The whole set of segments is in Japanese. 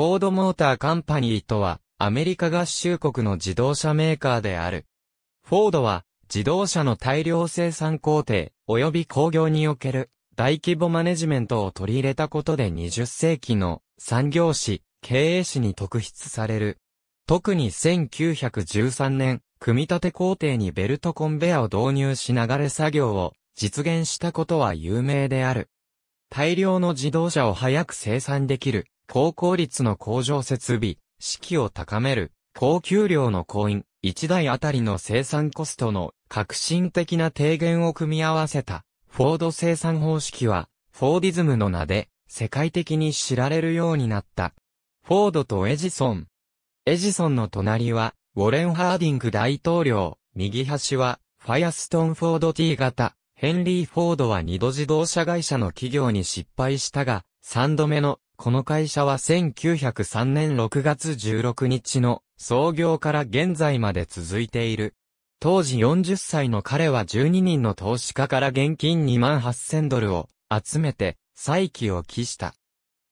フォードモーターカンパニーとは、アメリカ合衆国の自動車メーカーである。フォードは、自動車の大量生産工程、及び工業における、大規模マネジメントを取り入れたことで20世紀の産業史、経営史に特筆される。特に1913年、組み立て工程にベルトコンベアを導入し流れ作業を実現したことは有名である。大量の自動車を早く生産できる高効率の工場設備、士気を高める、高給料のイン一台あたりの生産コストの革新的な低減を組み合わせた、フォード生産方式は、フォーディズムの名で、世界的に知られるようになった。フォードとエジソン。エジソンの隣は、ウォレン・ハーディング大統領、右端は、ファイアストン・フォード T 型、ヘンリー・フォードは二度自動車会社の企業に失敗したが、三度目のこの会社は1903年6月16日の創業から現在まで続いている。当時40歳の彼は12人の投資家から現金2万8000ドルを集めて再起を期した。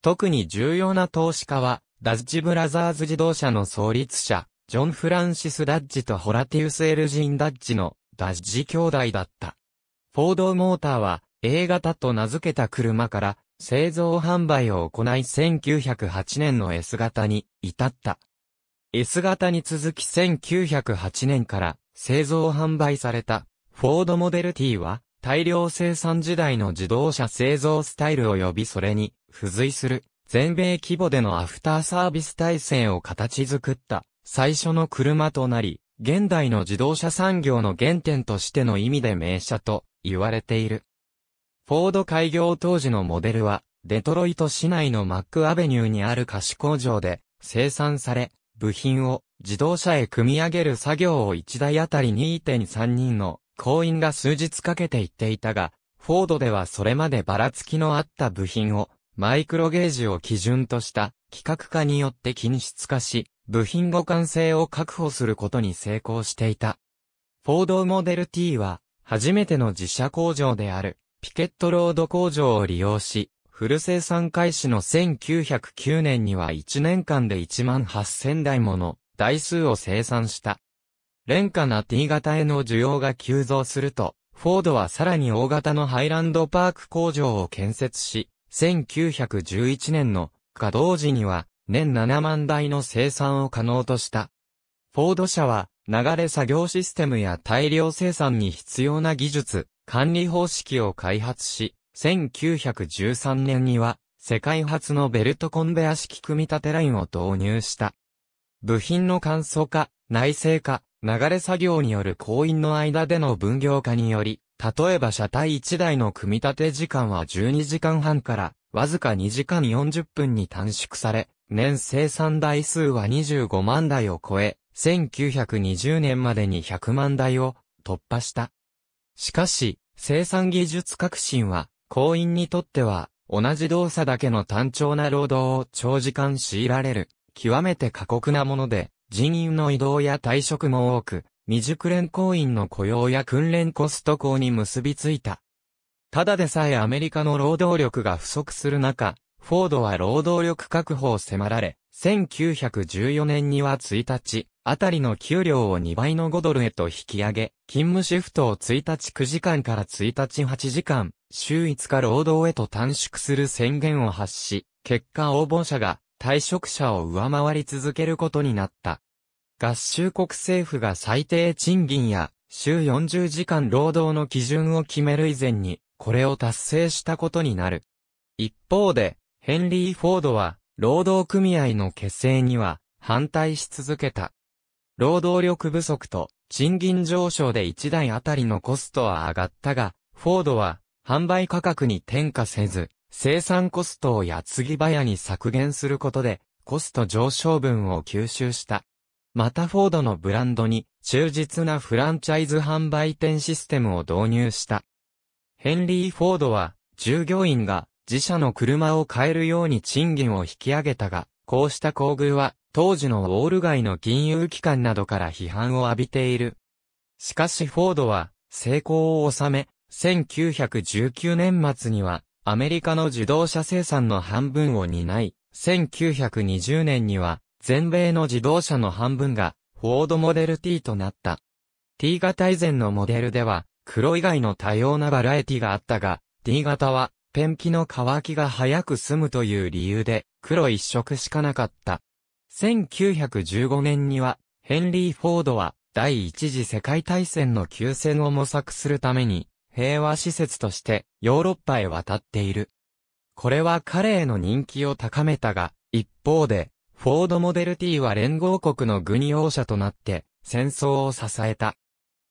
特に重要な投資家は、ダッジブラザーズ自動車の創立者、ジョン・フランシス・ダッジとホラティウス・エルジン・ダッジのダッジ兄弟だった。フォード・モーターは、A 型と名付けた車から製造販売を行い1908年の S 型に至った。S 型に続き1908年から製造販売されたフォードモデル T は大量生産時代の自動車製造スタイル及びそれに付随する全米規模でのアフターサービス体制を形作った最初の車となり、現代の自動車産業の原点としての意味で名車と言われている。フォード開業当時のモデルは、デトロイト市内のマックアベニューにある菓子工場で生産され、部品を自動車へ組み上げる作業を1台あたり2.3人の行員が数日かけて行っていたが、フォードではそれまでばらつきのあった部品をマイクロゲージを基準とした規格化によって均質化し、部品互換性を確保することに成功していた。フォードモデル T は初めての自社工場であるピケットロード工場を利用し、フル生産開始の1909年には1年間で1万8000台もの台数を生産した。廉価な T 型への需要が急増すると、フォードはさらに大型のハイランドパーク工場を建設し、1911年の稼働時には年7万台の生産を可能とした。フォード社は流れ作業システムや大量生産に必要な技術、管理方式を開発し、1913年には、世界初のベルトコンベア式組み立てラインを導入した。部品の簡素化、内製化、流れ作業による行員の間での分業化により、例えば車体1台の組み立て時間は12時間半から、わずか2時間40分に短縮され、年生産台数は25万台を超え、1920年までに100万台を突破した。しかし、生産技術革新は、行員にとっては、同じ動作だけの単調な労働を長時間強いられる、極めて過酷なもので、人員の移動や退職も多く、未熟練行員の雇用や訓練コスト高に結びついた。ただでさえアメリカの労働力が不足する中、フォードは労働力確保を迫られ、1914年には1日、あたりの給料を2倍の5ドルへと引き上げ、勤務シフトを1日9時間から1日8時間、週5日労働へと短縮する宣言を発し、結果応募者が退職者を上回り続けることになった。合衆国政府が最低賃金や週40時間労働の基準を決める以前に、これを達成したことになる。一方で、ヘンリー・フォードは、労働組合の結成には反対し続けた。労働力不足と賃金上昇で1台あたりのコストは上がったが、フォードは販売価格に転嫁せず、生産コストをやつぎ早に削減することで、コスト上昇分を吸収した。またフォードのブランドに忠実なフランチャイズ販売店システムを導入した。ヘンリー・フォードは従業員が自社の車を買えるように賃金を引き上げたが、こうした厚遇は、当時のウォール街の金融機関などから批判を浴びている。しかしフォードは、成功を収め、1919年末には、アメリカの自動車生産の半分を担い、1920年には、全米の自動車の半分が、フォードモデル T となった。T 型以前のモデルでは、黒以外の多様なバラエティがあったが、D 型は、ペンキの乾きが早く済むという理由で、黒一色しかなかった。1915年には、ヘンリー・フォードは、第一次世界大戦の休戦を模索するために、平和施設としてヨーロッパへ渡っている。これは彼への人気を高めたが、一方で、フォードモデル T は連合国の軍用車となって、戦争を支えた。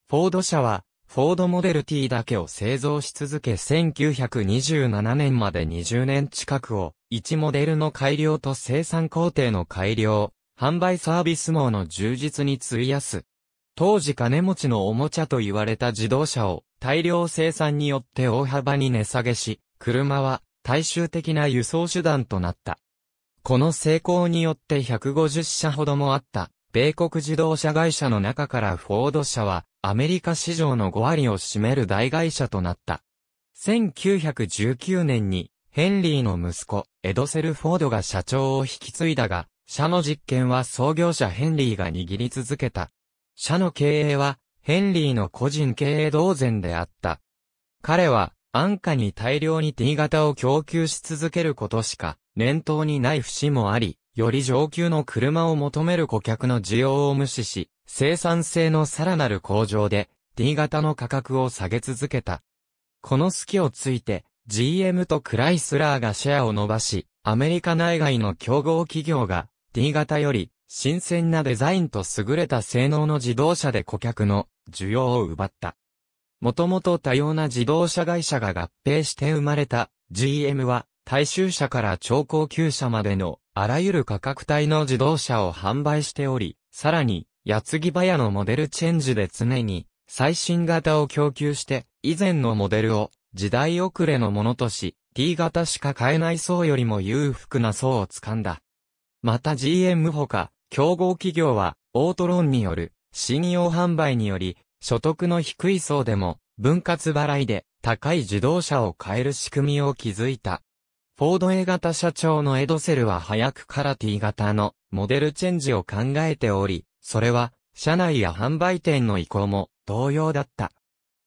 フォード社は、フォードモデル T だけを製造し続け1927年まで20年近くを1モデルの改良と生産工程の改良、販売サービス網の充実に費やす。当時金持ちのおもちゃと言われた自動車を大量生産によって大幅に値下げし、車は大衆的な輸送手段となった。この成功によって150社ほどもあった米国自動車会社の中からフォード社は、アメリカ市場の5割を占める大会社となった。1919年に、ヘンリーの息子、エドセル・フォードが社長を引き継いだが、社の実権は創業者ヘンリーが握り続けた。社の経営は、ヘンリーの個人経営同然であった。彼は、安価に大量に T 型を供給し続けることしか、念頭にない節もあり、より上級の車を求める顧客の需要を無視し、生産性のさらなる向上で、D 型の価格を下げ続けた。この隙をついて、GM とクライスラーがシェアを伸ばし、アメリカ内外の競合企業が D 型より新鮮なデザインと優れた性能の自動車で顧客の需要を奪った。もともと多様な自動車会社が合併して生まれた GM は大衆車から超高級車までのあらゆる価格帯の自動車を販売しており、さらに、矢継ぎ早のモデルチェンジで常に最新型を供給して、以前のモデルを時代遅れのものとし、T 型しか買えない層よりも裕福な層を掴んだ。また GM ほか、競合企業は、オートローンによる、信用販売により、所得の低い層でも、分割払いで、高い自動車を買える仕組みを築いた。フォード A 型社長のエドセルは早くから T 型のモデルチェンジを考えており、それは社内や販売店の意向も同様だった。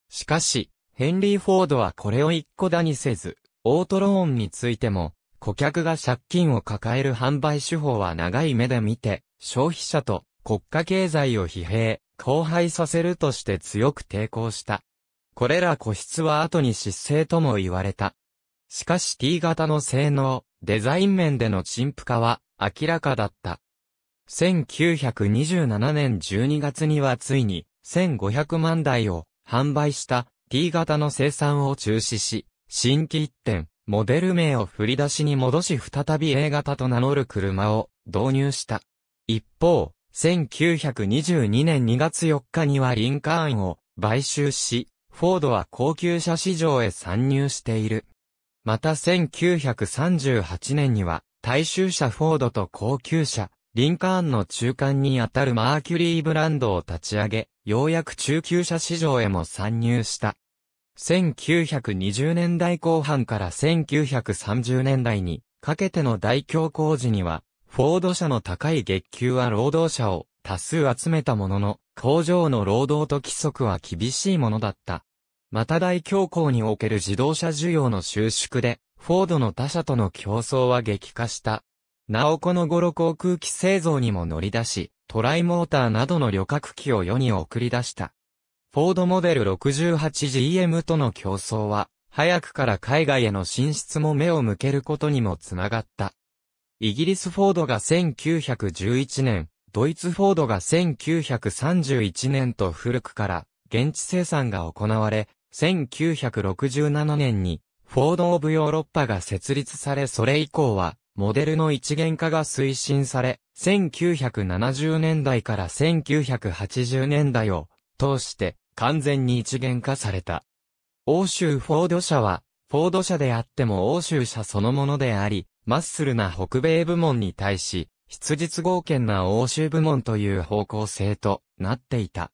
しかし、ヘンリー・フォードはこれを一個だにせず、オートローンについても、顧客が借金を抱える販売手法は長い目で見て、消費者と国家経済を疲弊、荒廃させるとして強く抵抗した。これら個室は後に失勢とも言われた。しかし T 型の性能、デザイン面での陳腐化は明らかだった。1927年12月にはついに1500万台を販売した T 型の生産を中止し、新規一点、モデル名を振り出しに戻し再び A 型と名乗る車を導入した。一方、1922年2月4日にはリンカーンを買収し、フォードは高級車市場へ参入している。また1938年には、大衆車フォードと高級車、リンカーンの中間にあたるマーキュリーブランドを立ち上げ、ようやく中級車市場へも参入した。1920年代後半から1930年代にかけての大恐慌時には、フォード社の高い月給は労働者を多数集めたものの、工場の労働と規則は厳しいものだった。また大恐慌における自動車需要の収縮で、フォードの他社との競争は激化した。なおこの頃航空機製造にも乗り出し、トライモーターなどの旅客機を世に送り出した。フォードモデル 68GM との競争は、早くから海外への進出も目を向けることにもつながった。イギリスフォードが1911年、ドイツフォードが1931年と古くから、現地生産が行われ、1967年に、フォード・オブ・ヨーロッパが設立されそれ以降は、モデルの一元化が推進され、1970年代から1980年代を通して完全に一元化された。欧州フォード社は、フォード社であっても欧州社そのものであり、マッスルな北米部門に対し、質実合憲な欧州部門という方向性となっていた。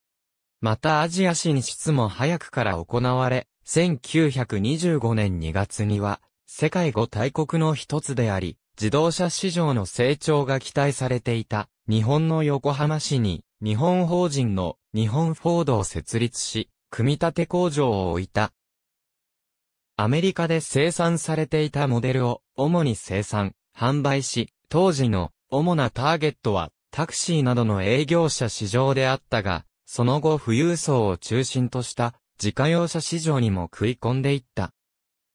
またアジア進出も早くから行われ、1925年2月には、世界五大国の一つであり、自動車市場の成長が期待されていた、日本の横浜市に、日本法人の日本フォードを設立し、組み立て工場を置いた。アメリカで生産されていたモデルを主に生産、販売し、当時の主なターゲットはタクシーなどの営業者市場であったが、その後富裕層を中心とした自家用車市場にも食い込んでいった。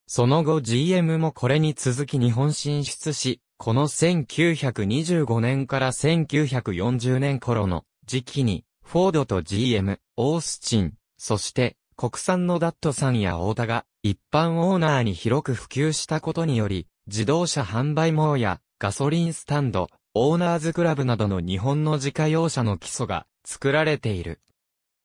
その後 GM もこれに続き日本進出し、この1925年から1940年頃の時期に、フォードと GM、オースチン、そして国産のダットさんやオータが一般オーナーに広く普及したことにより、自動車販売網やガソリンスタンド、オーナーズクラブなどの日本の自家用車の基礎が作られている。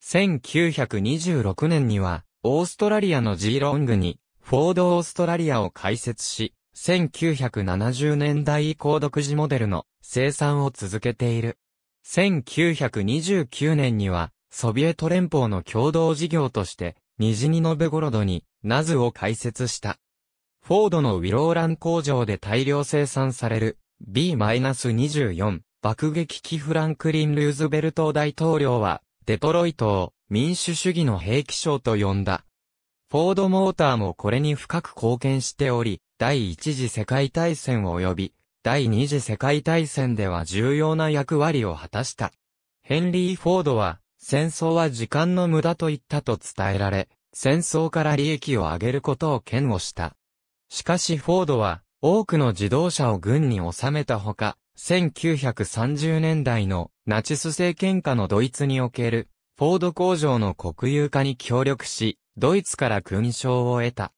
1926年には、オーストラリアのジーロングに、フォードオーストラリアを開設し、1970年代以降独自モデルの生産を続けている。1929年には、ソビエト連邦の共同事業として、ニジニノベゴロドに、ナズを開設した。フォードのウィローラン工場で大量生産される、B-24 爆撃機フランクリン・ルーズベルト大統領は、デトロイトを民主主義の兵器賞と呼んだ。フォードモーターもこれに深く貢献しており、第一次世界大戦及び、第二次世界大戦では重要な役割を果たした。ヘンリー・フォードは、戦争は時間の無駄と言ったと伝えられ、戦争から利益を上げることを嫌悪した。しかしフォードは、多くの自動車を軍に収めたほか、1930年代のナチス政権下のドイツにおけるフォード工場の国有化に協力し、ドイツから勲章を得た。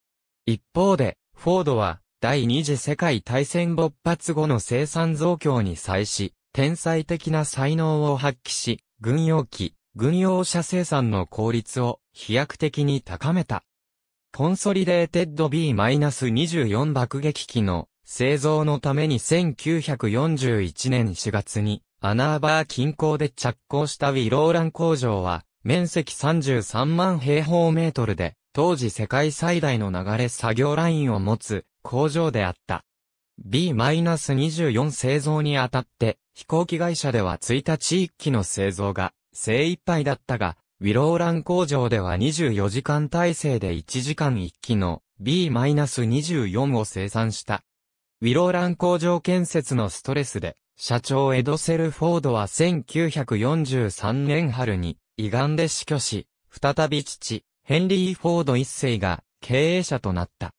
一方で、フォードは第二次世界大戦勃発後の生産増強に際し、天才的な才能を発揮し、軍用機、軍用車生産の効率を飛躍的に高めた。コンソリデーテッド B-24 爆撃機の製造のために1941年4月に、アナーバー近郊で着工したウィローラン工場は、面積33万平方メートルで、当時世界最大の流れ作業ラインを持つ工場であった。B-24 製造にあたって、飛行機会社では1日1機の製造が精一杯だったが、ウィローラン工場では24時間体制で1時間1機の B-24 を生産した。ウィローラン工場建設のストレスで、社長エドセル・フォードは1943年春に、胃がんで死去し、再び父、ヘンリー・フォード一世が経営者となった。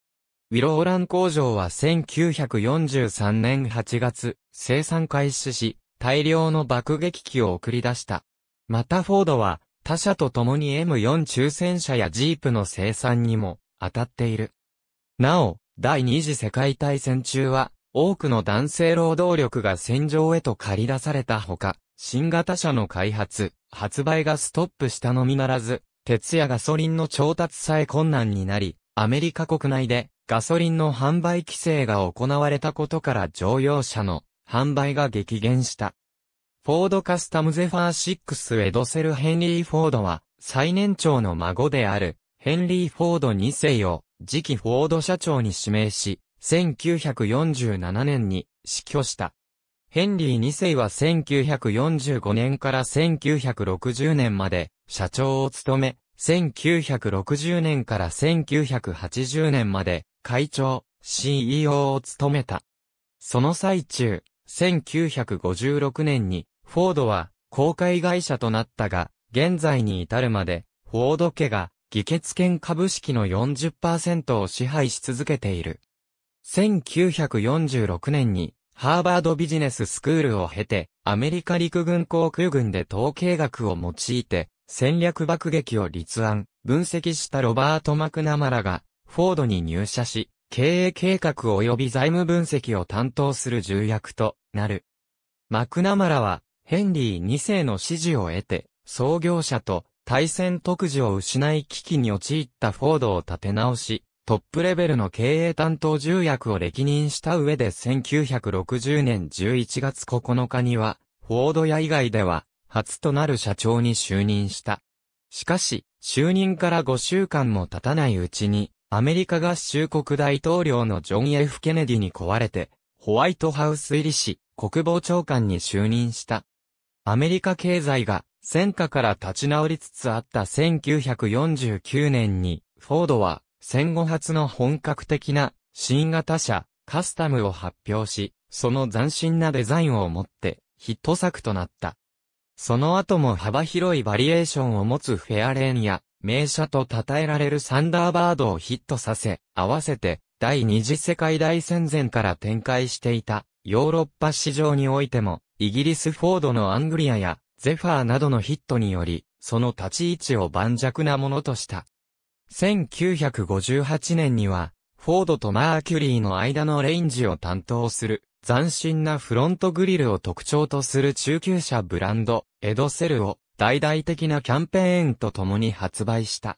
ウィローラン工場は1943年8月、生産開始し、大量の爆撃機を送り出した。またフォードは、他社と共に M4 抽選車やジープの生産にも当たっている。なお、第二次世界大戦中は、多くの男性労働力が戦場へと駆り出されたほか、新型車の開発、発売がストップしたのみならず、鉄やガソリンの調達さえ困難になり、アメリカ国内でガソリンの販売規制が行われたことから乗用車の販売が激減した。フォードカスタムゼファー6エドセル・ヘンリー・フォードは最年長の孫であるヘンリー・フォード2世を次期フォード社長に指名し、1947年に死去した。ヘンリー2世は1945年から1960年まで社長を務め、1960年から1980年まで会長、CEO を務めた。その最中、1956年にフォードは公開会社となったが、現在に至るまで、フォード家が議決権株式の40%を支配し続けている。1946年にハーバードビジネススクールを経て、アメリカ陸軍航空軍で統計学を用いて、戦略爆撃を立案、分析したロバート・マクナマラが、フォードに入社し、経営計画及び財務分析を担当する重役となる。マクナマラは、ヘンリー2世の支持を得て、創業者と対戦特需を失い危機に陥ったフォードを立て直し、トップレベルの経営担当重役を歴任した上で1960年11月9日には、フォード屋以外では、初となる社長に就任した。しかし、就任から5週間も経たないうちに、アメリカ合衆国大統領のジョン・ F・ ケネディに壊れて、ホワイトハウス入りし、国防長官に就任した。アメリカ経済が戦火から立ち直りつつあった1949年に、フォードは戦後初の本格的な新型車、カスタムを発表し、その斬新なデザインをもってヒット作となった。その後も幅広いバリエーションを持つフェアレーンや名車と称えられるサンダーバードをヒットさせ、合わせて第二次世界大戦前から展開していたヨーロッパ市場においてもイギリスフォードのアングリアやゼファーなどのヒットにより、その立ち位置を盤石なものとした。1958年には、フォードとマーキュリーの間のレンジを担当する、斬新なフロントグリルを特徴とする中級車ブランド、エドセルを、大々的なキャンペーンと共に発売した。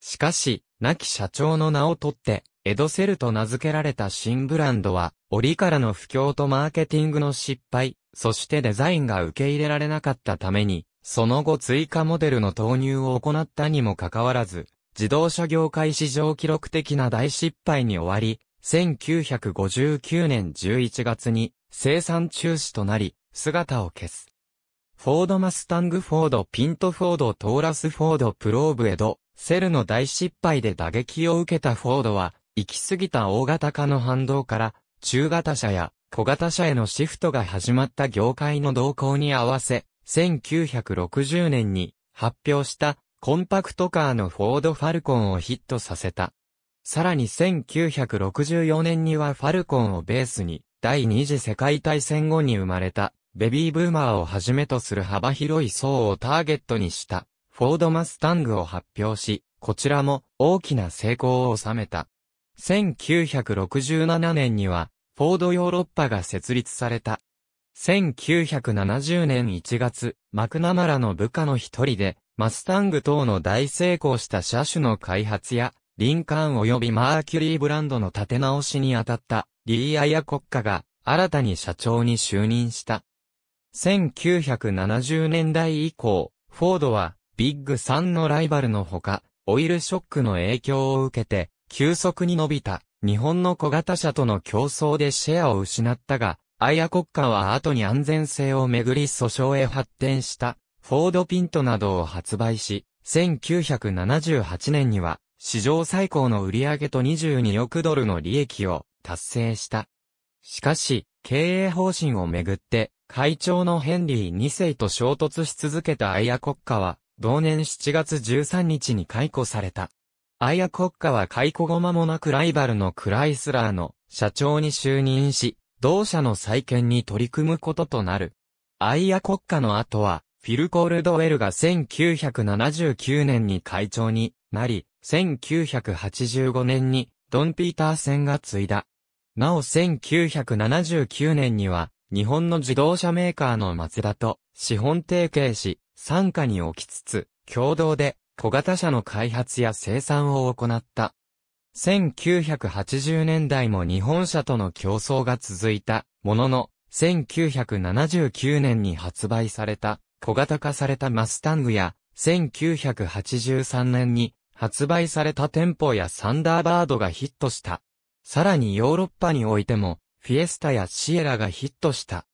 しかし、亡き社長の名を取って、エドセルと名付けられた新ブランドは、折からの不況とマーケティングの失敗、そしてデザインが受け入れられなかったために、その後追加モデルの投入を行ったにもかかわらず、自動車業界史上記録的な大失敗に終わり、1959年11月に生産中止となり、姿を消す。フォードマスタングフォードピントフォードトーラスフォードプローブエド、セルの大失敗で打撃を受けたフォードは、行き過ぎた大型化の反動から、中型車や小型車へのシフトが始まった業界の動向に合わせ、1960年に発表したコンパクトカーのフォード・ファルコンをヒットさせた。さらに1964年にはファルコンをベースに第二次世界大戦後に生まれたベビーブーマーをはじめとする幅広い層をターゲットにしたフォード・マスタングを発表し、こちらも大きな成功を収めた。1967年にはフォードヨーロッパが設立された。1970年1月、マクナマラの部下の一人で、マスタング等の大成功した車種の開発や、リンカーン及びマーキュリーブランドの立て直しに当たったリー・アヤ国家が新たに社長に就任した。1970年代以降、フォードはビッグ3のライバルのほか、オイルショックの影響を受けて、急速に伸びた日本の小型車との競争でシェアを失ったが、アイア国家は後に安全性をめぐり訴訟へ発展したフォードピントなどを発売し、1978年には史上最高の売上と22億ドルの利益を達成した。しかし、経営方針をめぐって、会長のヘンリー2世と衝突し続けたアイア国家は、同年7月13日に解雇された。アイア国家は解雇後間もなくライバルのクライスラーの社長に就任し、同社の再建に取り組むこととなる。アイア国家の後は、フィル・コールドウェルが1979年に会長になり、1985年にドン・ピーターセンが継いだ。なお1979年には、日本の自動車メーカーのマツダと資本提携し、参加に置きつつ、共同で小型車の開発や生産を行った。1980年代も日本車との競争が続いたものの、1979年に発売された小型化されたマスタングや、1983年に発売された店舗やサンダーバードがヒットした。さらにヨーロッパにおいても、フィエスタやシエラがヒットした。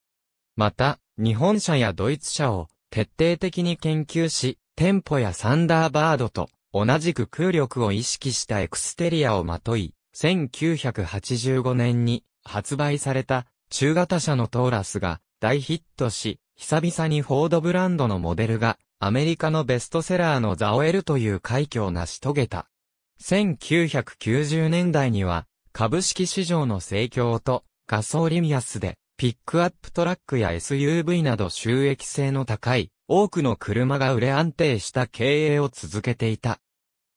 また、日本車やドイツ車を徹底的に研究し、テンポやサンダーバードと同じく空力を意識したエクステリアをまとい、1985年に発売された中型車のトーラスが大ヒットし、久々にフォードブランドのモデルがアメリカのベストセラーのザオエルという快挙を成し遂げた。1990年代には株式市場の盛況とガソリン安でピックアップトラックや SUV など収益性の高い多くの車が売れ安定した経営を続けていた。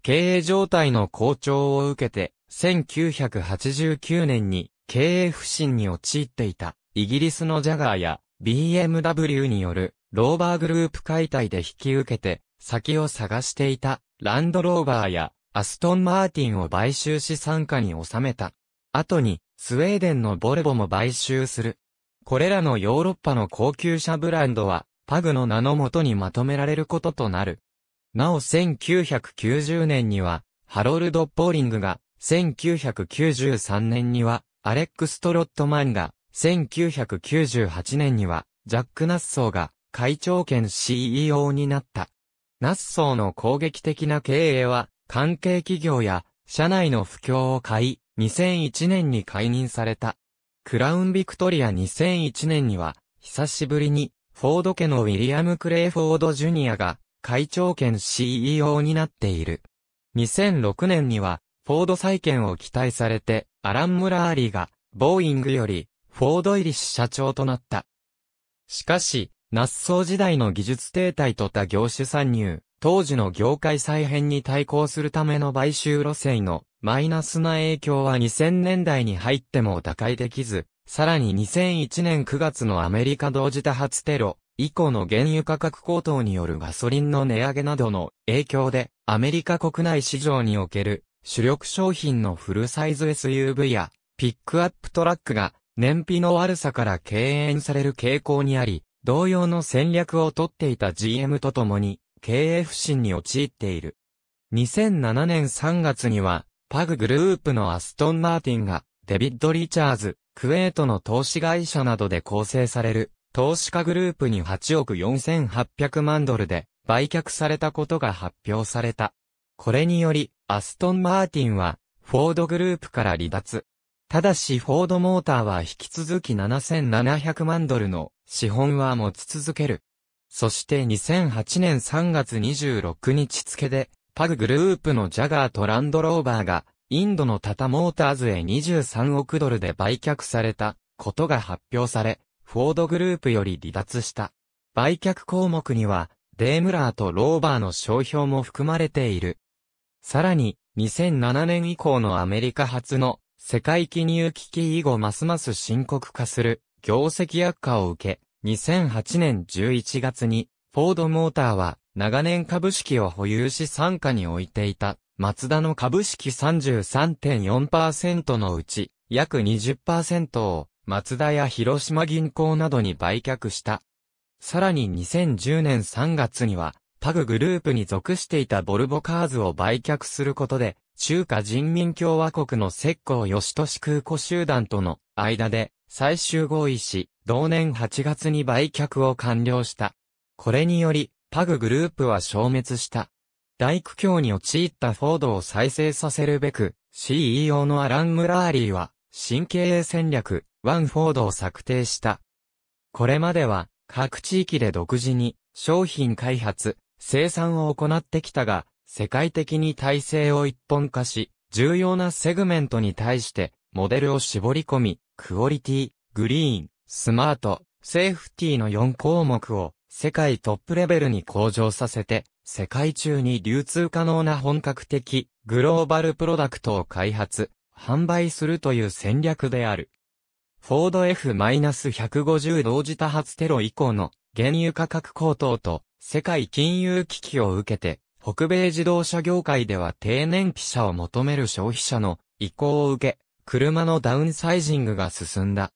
経営状態の好調を受けて、1989年に経営不振に陥っていたイギリスのジャガーや BMW によるローバーグループ解体で引き受けて先を探していたランドローバーやアストン・マーティンを買収し参加に収めた。後にスウェーデンのボルボも買収する。これらのヨーロッパの高級車ブランドは、パグの名のもとにまとめられることとなる。なお1990年には、ハロルド・ポーリングが、1993年には、アレックス・トロットマンが、1998年には、ジャック・ナッソーが、会長兼 CEO になった。ナッソーの攻撃的な経営は、関係企業や、社内の不況を買い、2001年に解任された。クラウンビクトリア2001年には、久しぶりに、フォード家のウィリアム・クレイフォード・ジュニアが、会長兼 CEO になっている。2006年には、フォード再建を期待されて、アラン・ムラーリーが、ボーイングより、フォード・イリッシュ社長となった。しかし、ナッソー時代の技術停滞と他業種参入、当時の業界再編に対抗するための買収路線のマイナスな影響は2000年代に入っても打開できず、さらに2001年9月のアメリカ同時多発テロ、以降の原油価格高騰によるガソリンの値上げなどの影響で、アメリカ国内市場における主力商品のフルサイズ SUV やピックアップトラックが燃費の悪さから敬遠される傾向にあり、同様の戦略をとっていた GM とともに経営不振に陥っている。2007年3月にはパググループのアストンマーティンが、デビッド・リチャーズ、クウェートの投資会社などで構成される、投資家グループに8億4800万ドルで売却されたことが発表された。これにより、アストン・マーティンは、フォードグループから離脱。ただしフォードモーターは引き続き7700万ドルの資本は持ち続ける。そして2008年3月26日付で各グループのジャガーとランドローバーが、インドのタタモーターズへ23億ドルで売却されたことが発表され、フォードグループより離脱した。売却項目には、デームラーとローバーの商標も含まれている。さらに、2007年以降のアメリカ初の世界金融危機以後ますます深刻化する業績悪化を受け、2008年11月に、フォードモーターは長年株式を保有し参加に置いていた、マツダの株式33.4%のうち、約20%を、マツダや広島銀行などに売却した。さらに2010年3月には、パググループに属していたボルボカーズを売却することで、中華人民共和国の石膏吉都市空港集団との間で最終合意し、同年8月に売却を完了した。これにより、パググループは消滅した。大苦境に陥ったフォードを再生させるべく、CEO のアラン・ムラーリーは、新経営戦略、ワン・フォードを策定した。これまでは、各地域で独自に、商品開発、生産を行ってきたが、世界的に体制を一本化し、重要なセグメントに対して、モデルを絞り込み、クオリティ、グリーン、スマート、セーフティの4項目を世界トップレベルに向上させて、世界中に流通可能な本格的グローバルプロダクトを開発、販売するという戦略である。フォード F-150 同時多発テロ以降の原油価格高騰と世界金融危機を受けて、北米自動車業界では低燃費車を求める消費者の意向を受け、車のダウンサイジングが進んだ。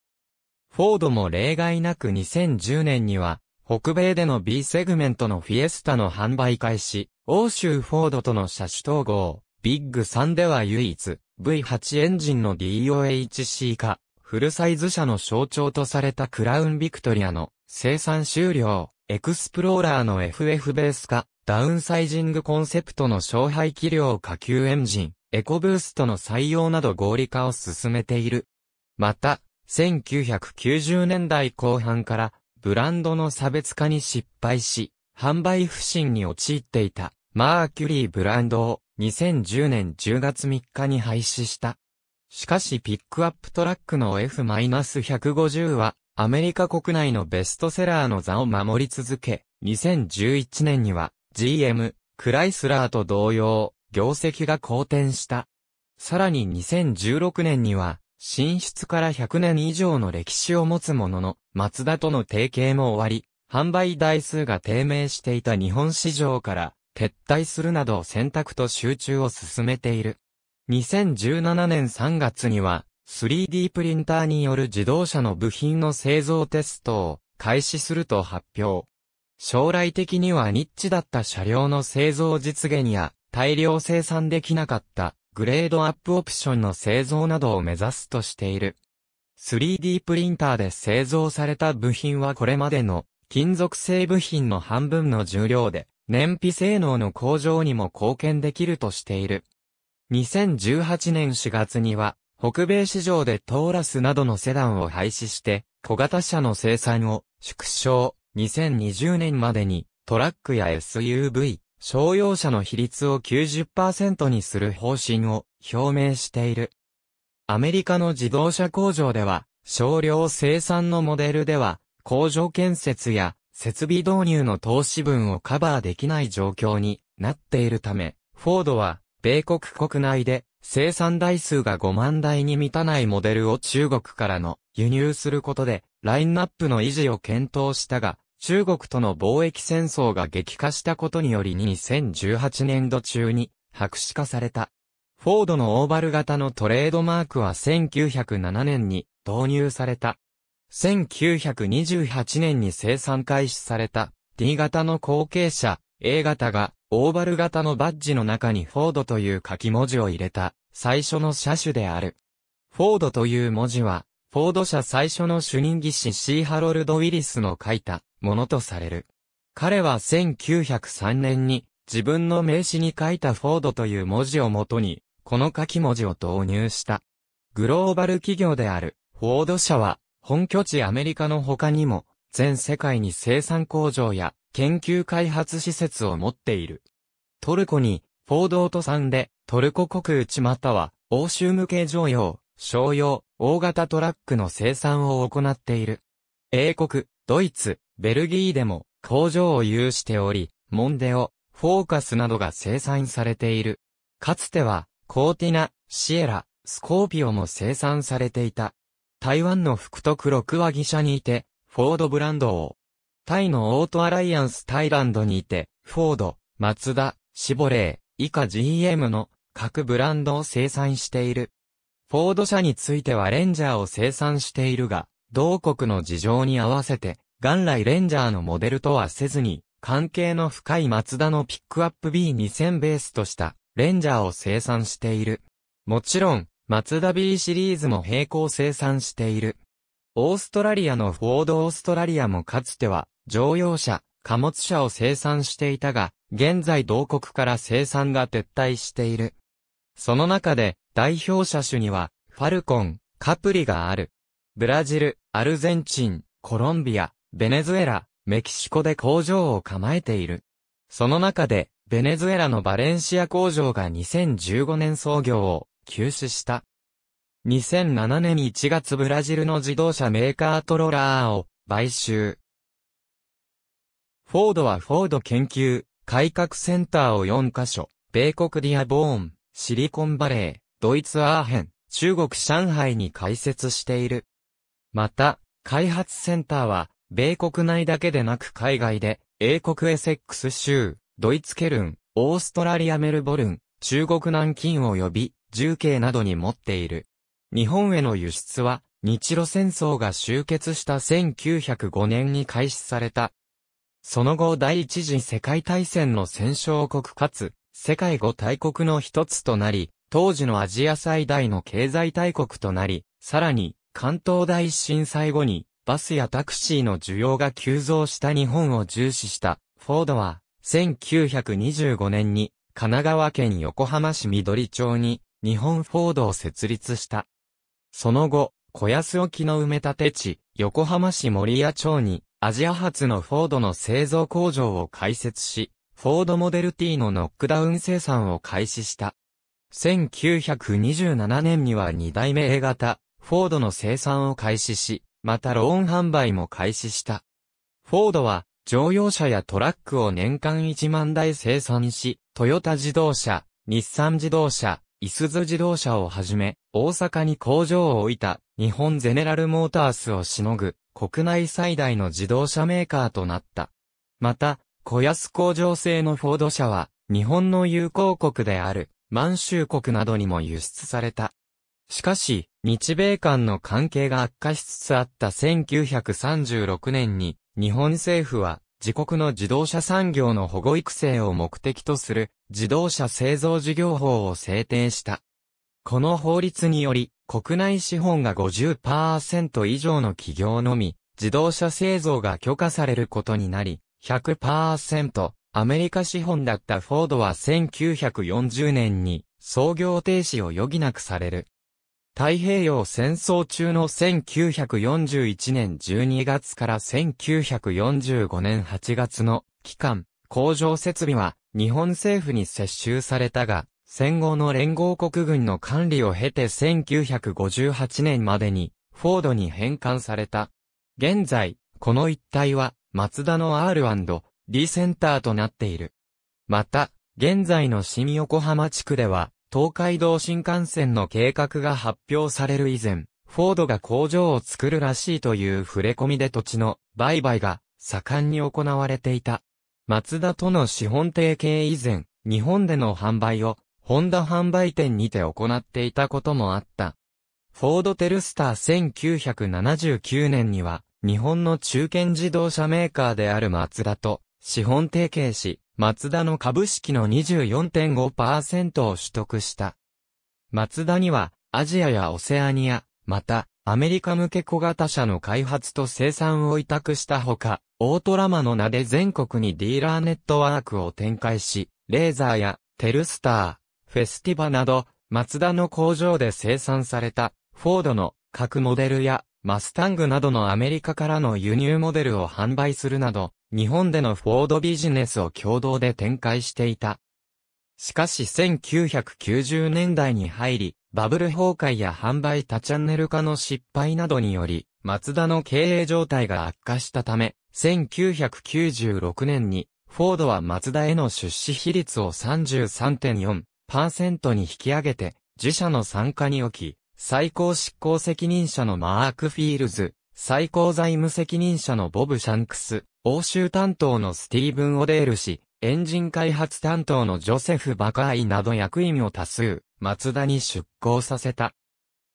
フォードも例外なく2010年には北米での B セグメントのフィエスタの販売開始、欧州フォードとの車種統合、ビッグ3では唯一、V8 エンジンの DOHC 化、フルサイズ車の象徴とされたクラウンビクトリアの生産終了、エクスプローラーの FF ベース化、ダウンサイジングコンセプトの勝敗気量下級エンジン、エコブーストの採用など合理化を進めている。また、1990年代後半からブランドの差別化に失敗し、販売不振に陥っていた、マーキュリーブランドを2010年10月3日に廃止した。しかしピックアップトラックの F-150 は、アメリカ国内のベストセラーの座を守り続け、2011年には GM、クライスラーと同様、業績が好転した。さらに2016年には、進出から100年以上の歴史を持つものの、松田との提携も終わり、販売台数が低迷していた日本市場から撤退するなど選択と集中を進めている。2017年3月には 3D プリンターによる自動車の部品の製造テストを開始すると発表。将来的にはニッチだった車両の製造実現や大量生産できなかったグレードアップオプションの製造などを目指すとしている。3D プリンターで製造された部品はこれまでの金属製部品の半分の重量で燃費性能の向上にも貢献できるとしている。2018年4月には北米市場でトーラスなどのセダンを廃止して小型車の生産を縮小2020年までにトラックや SUV、商用車の比率を90%にする方針を表明している。アメリカの自動車工場では、少量生産のモデルでは、工場建設や設備導入の投資分をカバーできない状況になっているため、フォードは、米国国内で生産台数が5万台に満たないモデルを中国からの輸入することで、ラインナップの維持を検討したが、中国との貿易戦争が激化したことにより2018年度中に白紙化された。フォードのオーバル型のトレードマークは1907年に導入された。1928年に生産開始された D 型の後継者 A 型がオーバル型のバッジの中にフォードという書き文字を入れた最初の車種である。フォードという文字はフォード社最初の主任技師 C ハロルド・ウィリスの書いたものとされる。彼は1903年に自分の名刺に書いたフォードという文字をもとに、この書き文字を導入した。グローバル企業であるフォード社は、本拠地アメリカの他にも、全世界に生産工場や研究開発施設を持っている。トルコに、フォードと産で、トルコ国内または、欧州向け常用、商用、大型トラックの生産を行っている。英国、ドイツ、ベルギーでも工場を有しており、モンデオ、フォーカスなどが生産されている。かつては、コーティナ、シエラ、スコーピオも生産されていた。台湾の福徳六和義社にいて、フォードブランドを。タイのオートアライアンスタイランドにいて、フォード、マツダ、シボレー、以下 GM の各ブランドを生産している。フォード社についてはレンジャーを生産しているが、同国の事情に合わせて元来レンジャーのモデルとはせずに、関係の深いマツダのピックアップ B2000 ベースとした、レンジャーを生産している。もちろん、マツダ B シリーズも並行生産している。オーストラリアのフォードオーストラリアもかつては、乗用車、貨物車を生産していたが、現在同国から生産が撤退している。その中で、代表車種には、ファルコン、カプリがある。ブラジル、アルゼンチン、コロンビア、ベネズエラ、メキシコで工場を構えている。その中で、ベネズエラのバレンシア工場が2015年創業を休止した。2007年1月ブラジルの自動車メーカートロラーを買収。フォードはフォード研究、改革センターを4カ所、米国ディアボーン、シリコンバレー、ドイツアーヘン、中国上海に開設している。また、開発センターは、米国内だけでなく海外で、英国エセックス州、ドイツケルン、オーストラリアメルボルン、中国南京及び、重慶などに持っている。日本への輸出は、日露戦争が終結した1905年に開始された。その後第一次世界大戦の戦勝国かつ、世界五大国の一つとなり、当時のアジア最大の経済大国となり、さらに、関東大震災後に、バスやタクシーの需要が急増した日本を重視したフォードは、1925年に神奈川県横浜市緑町に日本フォードを設立した。その後、小安沖の埋め立て地、横浜市守谷町にアジア初のフォードの製造工場を開設し、フォードモデル T のノックダウン生産を開始した。1927年には2代目 A 型、フォードの生産を開始し、またローン販売も開始した。フォードは、乗用車やトラックを年間1万台生産し、トヨタ自動車、日産自動車、イスズ自動車をはじめ、大阪に工場を置いた日本ゼネラルモータースをしのぐ国内最大の自動車メーカーとなった。また、小安工場製のフォード車は、日本の友好国である満州国などにも輸出された。しかし、日米間の関係が悪化しつつあった1936年に、日本政府は自国の自動車産業の保護育成を目的とする自動車製造事業法を制定した。この法律により、国内資本が50%以上の企業のみ、自動車製造が許可されることになり、100%アメリカ資本だったフォードは1940年に創業停止を余儀なくされる。太平洋戦争中の1941年12月から1945年8月の期間、工場設備は日本政府に接収されたが、戦後の連合国軍の管理を経て1958年までにフォードに返還された。現在、この一帯はマツダの R&D センターとなっている。また、現在の新横浜地区では、東海道新幹線の計画が発表される以前、フォードが工場を作るらしいという触れ込みで土地の売買が盛んに行われていた。松田との資本提携以前、日本での販売を、ホンダ販売店にて行っていたこともあった。フォードテルスター1979年には、日本の中堅自動車メーカーである松田と資本提携し、マツダの株式の24.5%を取得した。マツダには、アジアやオセアニア、また、アメリカ向け小型車の開発と生産を委託したほか、オートラマの名で全国にディーラーネットワークを展開し、レーザーやテルスター、フェスティバなど、マツダの工場で生産された、フォードの各モデルやマスタングなどのアメリカからの輸入モデルを販売するなど、日本でのフォードビジネスを共同で展開していた。しかし1990年代に入り、バブル崩壊や販売多チャンネル化の失敗などにより、マツダの経営状態が悪化したため、1996年に、フォードはマツダへの出資比率を33.4%に引き上げて、自社の参加におき、最高執行責任者のマーク・フィールズ、最高財務責任者のボブ・シャンクス、欧州担当のスティーブン・オデール氏、エンジン開発担当のジョセフ・バカーイなど役員を多数、松田に出向させた。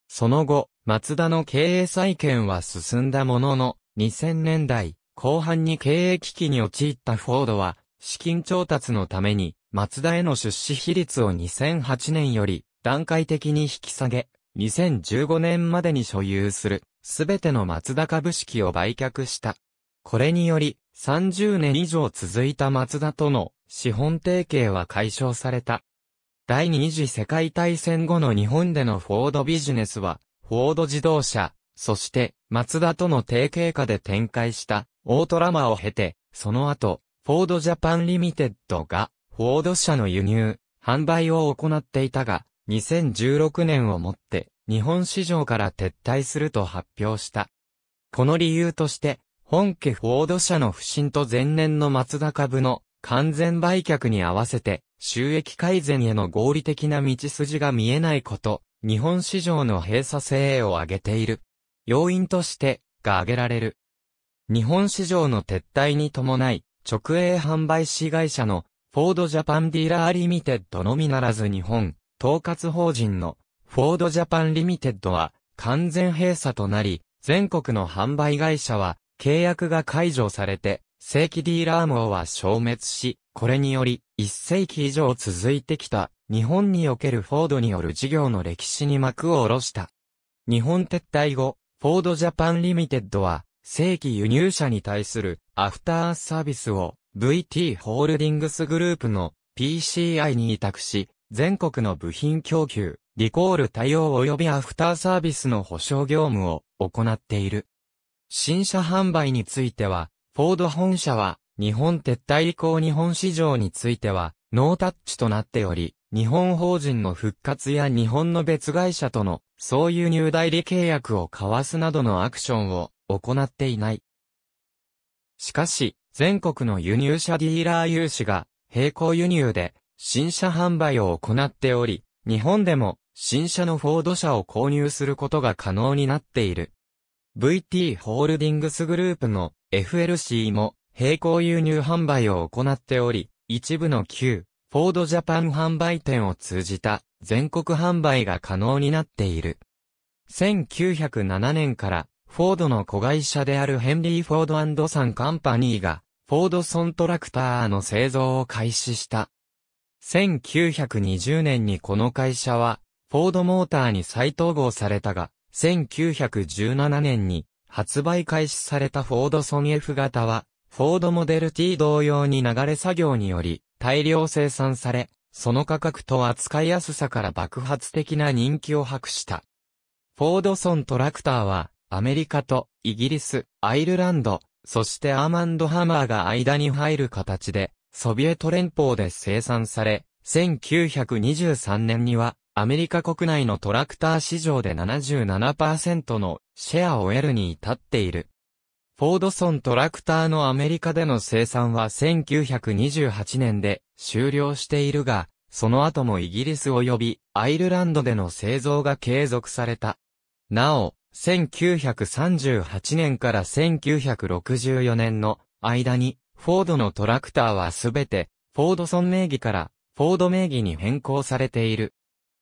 その後、松田の経営再建は進んだものの、2000年代後半に経営危機に陥ったフォードは、資金調達のために、松田への出資比率を2008年より段階的に引き下げ、2015年までに所有するすべての松田株式を売却した。これにより、30年以上続いた松田との資本提携は解消された。第二次世界大戦後の日本でのフォードビジネスは、フォード自動車、そして松田との提携下で展開したオートラマを経て、その後、フォードジャパンリミテッドが、フォード社の輸入、販売を行っていたが、2016年をもって日本市場から撤退すると発表した。この理由として、本家フォード社の不振と前年の松田株の完全売却に合わせて収益改善への合理的な道筋が見えないこと、日本市場の閉鎖性を挙げている。要因としてが挙げられる。日本市場の撤退に伴い、直営販売士会社のフォードジャパンディーラーリミテッドのみならず日本、統括法人のフォードジャパンリミテッドは完全閉鎖となり、全国の販売会社は契約が解除されて、正規ディーラー網は消滅し、これにより、一世紀以上続いてきた、日本におけるフォードによる事業の歴史に幕を下ろした。日本撤退後、フォードジャパンリミテッドは、正規輸入車に対するアフターサービスを VT ホールディングスグループの PCI に委託し、全国の部品供給、リコール対応及びアフターサービスの保証業務を行っている。新車販売については、フォード本社は、日本撤退以降日本市場については、ノータッチとなっており、日本法人の復活や日本の別会社との総輸入代理契約を交わすなどのアクションを行っていない。しかし、全国の輸入車ディーラー融資が並行輸入で新車販売を行っており、日本でも新車のフォード車を購入することが可能になっている。VT ホールディングスグループの FLC も並行輸入販売を行っており、一部の旧フォードジャパン販売店を通じた全国販売が可能になっている。1907年からフォードの子会社であるヘンリー・フォードサン・カンパニーがフォードソントラクターの製造を開始した。1920年にこの会社は、フォードモーターに再統合されたが、1917年に発売開始されたフォードソン F 型は、フォードモデル T 同様に流れ作業により大量生産され、その価格と扱いやすさから爆発的な人気を博した。フォードソントラクターは、アメリカとイギリス、アイルランド、そしてアーマンドハマーが間に入る形で、ソビエト連邦で生産され、1923年には、アメリカ国内のトラクター市場で77%のシェアを得るに至っている。フォードソントラクターのアメリカでの生産は1928年で終了しているが、その後もイギリス及びアイルランドでの製造が継続された。なお、1938年から1964年の間にフォードのトラクターはすべて、フォードソン名義から、フォード名義に変更されている。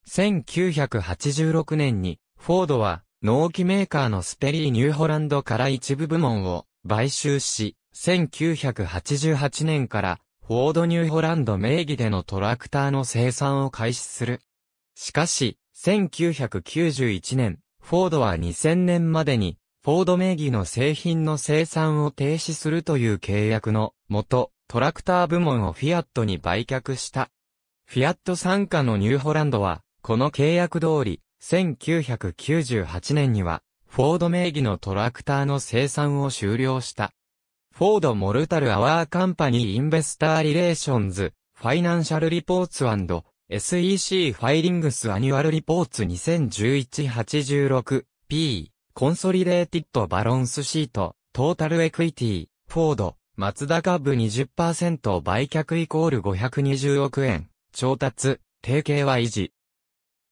1986年に、フォードは、農機メーカーのスペリー・ニューホランドから一部部門を買収し、1988年から、フォード・ニューホランド名義でのトラクターの生産を開始する。しかし、1991年、フォードは2000年までに、フォード名義の製品の生産を停止するという契約のもと、トラクター部門をフィアットに売却した。フィアット傘下のニューホランドは、この契約通り、1998年には、フォード名義のトラクターの生産を終了した。フォードモルタルアワーカンパニーインベスターリレーションズ、ファイナンシャルリポーツ SEC ファイリングスアニュアルリポーツ 2011-86P コンソリレーティッドバロンスシート、トータルエクイティ、フォード、松田株20%売却イコール520億円、調達、提携は維持。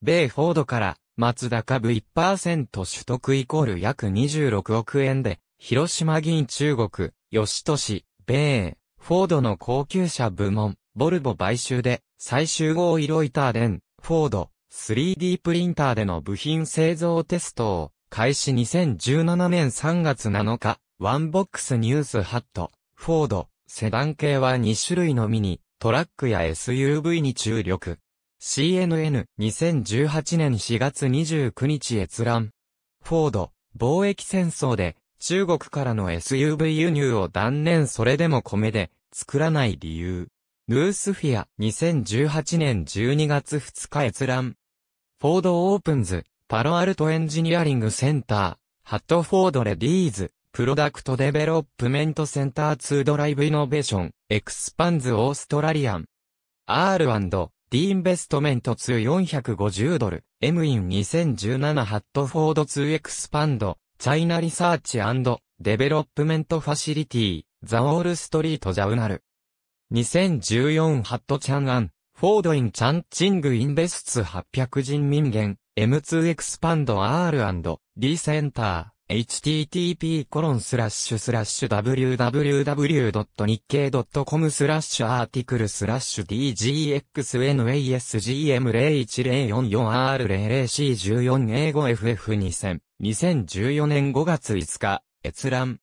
米フォードから、松田株1%取得イコール約26億円で、広島銀中国、吉都市、米、フォードの高級車部門、ボルボ買収で、最終合意ロイターデン、フォード、3D プリンターでの部品製造テストを、開始2017年3月7日、ワンボックスニュースハット、フォード、セダン系は2種類のみに、トラックや SUV に注力。CNN、2018年4月29日閲覧。フォード、貿易戦争で、中国からの SUV 輸入を断念それでも米で、作らない理由。ヌースフィア、2018年12月2日閲覧。フォードオープンズ、パロアルトエンジニアリングセンター、ハットフォードレディーズ、プロダクトデベロップメントセンター2ドライブイノベーション、エクスパンズオーストラリアン。R&D インベストメント2450ドル、M イン2017ハットフォード2エクスパンド、チャイナリサーチデベロップメントファシリティ、ザオールストリートジャウナル。2014ハットチャンアン、フォードインチャンチングインベスツ800人民元、M2 エクスパンド R&D センター http://www.nikkei.com スラッシュアーティクルスラッシュ DGXNASGM01044R00C14 a 5 FF2000 2014年5月5日閲覧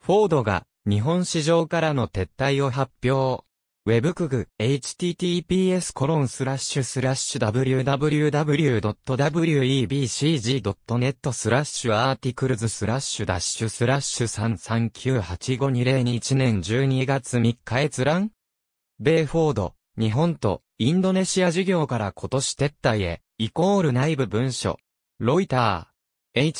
フォードが日本市場からの撤退を発表 w e b グ g https://www.webcg.net スラッシュアーティクルズスラッシュダッシュスラッシュ33985201年12月3日閲覧米フォード、日本とインドネシア事業から今年撤退へ、イコール内部文書。ロイター。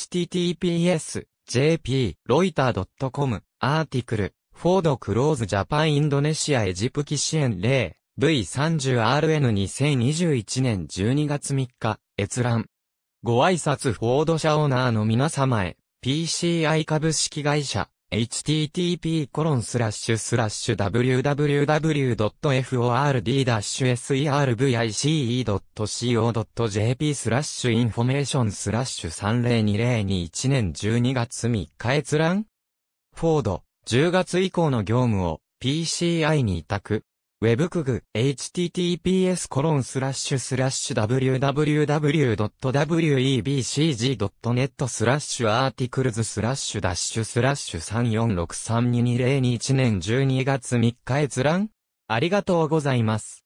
https, jp, ロイター .com、アーティクル。フォードクローズジャパンインドネシアエジプキ支援例 V30RN2021 年12月3日閲覧。ご挨拶フォード社オーナーの皆様へ PCI 株式会社 http コロンスラッシュスラッシュ www.ford-service.co.jp スラッシュインフォメーションスラッシュ302021年12月3日閲覧フォード10月以降の業務を PCI に委託。w e b c グ https://www.webcg.net コロンススララッッシシュュスラッシュアーティクルズスラッシュダッシュスラッシュ3463222021年12月3日閲覧ありがとうございます。